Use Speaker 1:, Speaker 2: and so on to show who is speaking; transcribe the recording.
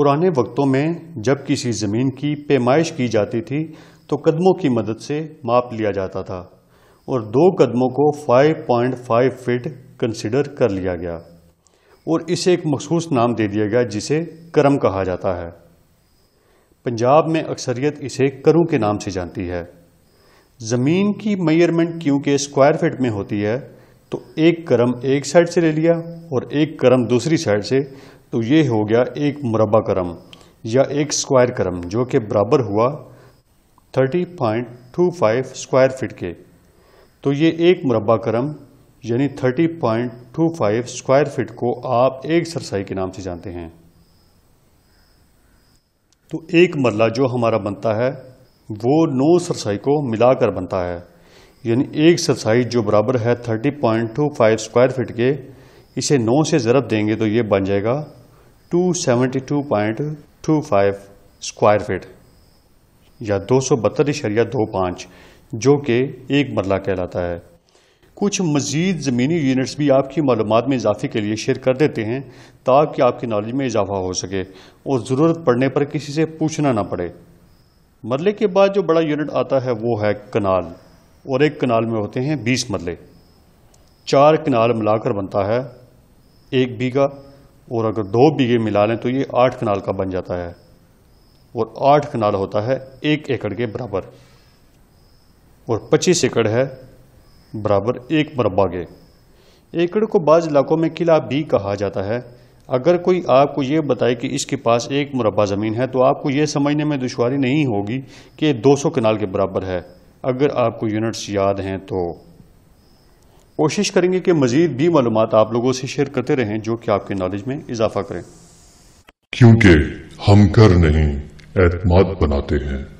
Speaker 1: पुराने वक्तों में जब किसी ज़मीन की पैमाइश की जाती थी तो कदमों की मदद से माप लिया जाता था और दो कदमों को 5.5 फिट कंसिडर कर लिया गया और इसे एक मखसूस नाम दे दिया गया जिसे करम कहा जाता है पंजाब में अक्सरियत इसे करूँ के नाम से जानती है ज़मीन की मेयरमेंट क्योंकि स्क्वायर फिट में होती है तो एक करम एक साइड से ले लिया और एक करम दूसरी साइड से तो ये हो गया एक मुरबा करम या एक स्क्वायर करम जो कि बराबर हुआ 30.25 स्क्वायर फीट के तो ये एक मुरबा करम यानी 30.25 स्क्वायर फीट को आप एक सरसाई के नाम से जानते हैं तो एक मरला जो हमारा बनता है वो नौ सरसाई को मिलाकर बनता है यानी एक सरसाई जो बराबर है 30.25 स्क्वायर फीट के इसे नौ से ज़रब देंगे तो ये बन जाएगा 272.25 स्क्वायर फीट या दो सौ बहत्तर इशरिया दो पाँच जो कि एक मरला कहलाता है कुछ मज़ीद ज़मीनी यूनिट्स भी आपकी मालूम में इजाफे के लिए शेयर कर देते हैं ताकि आपकी नॉलेज में इजाफा हो सके और ज़रूरत पड़ने पर किसी से पूछना ना पड़े मरले के बाद जो बड़ा यूनिट आता है वो है कनाल और एक कनाल में होते हैं बीस मरले चार कनाल मिलाकर बनता है एक बीघा और अगर दो बीघे मिला लें तो ये आठ कनाल का बन जाता है और आठ कनाल होता है एक एकड़ के बराबर और पच्चीस एकड़ है बराबर एक मरबा के एकड़ को बाज़ इलाकों में किला भी कहा जाता है अगर कोई आपको ये बताए कि इसके पास एक मुरबा ज़मीन है तो आपको ये समझने में दुशारी नहीं होगी कि दो सौ कनाल के बराबर है अगर आपको यूनिट्स याद हैं तो कोशिश करेंगे कि मजीद भी मालूम आप लोगों से शेयर करते रहें जो कि आपके नॉलेज में इजाफा करें क्योंकि हम कर नहीं एतमाद बनाते हैं